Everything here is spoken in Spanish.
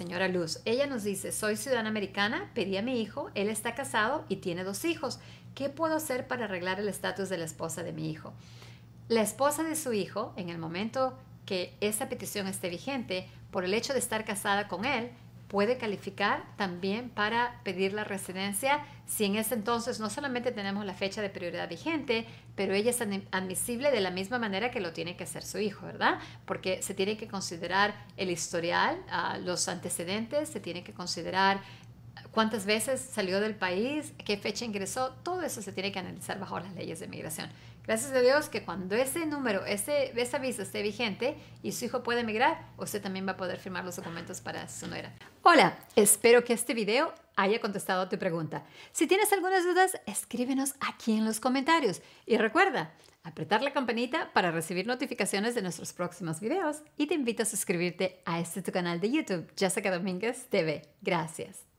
señora Luz. Ella nos dice, soy ciudadana americana, pedí a mi hijo, él está casado y tiene dos hijos. ¿Qué puedo hacer para arreglar el estatus de la esposa de mi hijo? La esposa de su hijo, en el momento que esa petición esté vigente, por el hecho de estar casada con él, puede calificar también para pedir la residencia si en ese entonces no solamente tenemos la fecha de prioridad vigente, pero ella es admisible de la misma manera que lo tiene que hacer su hijo, ¿verdad? Porque se tiene que considerar el historial, ah, los antecedentes, se tiene que considerar cuántas veces salió del país, qué fecha ingresó, todo eso se tiene que analizar bajo las leyes de migración. Gracias a Dios que cuando ese número, ese, esa visa esté vigente y su hijo puede emigrar, usted también va a poder firmar los documentos para su nuera. Hola, espero que este video haya contestado a tu pregunta. Si tienes algunas dudas, escríbenos aquí en los comentarios. Y recuerda, apretar la campanita para recibir notificaciones de nuestros próximos videos y te invito a suscribirte a este tu canal de YouTube, Jessica Domínguez TV. Gracias.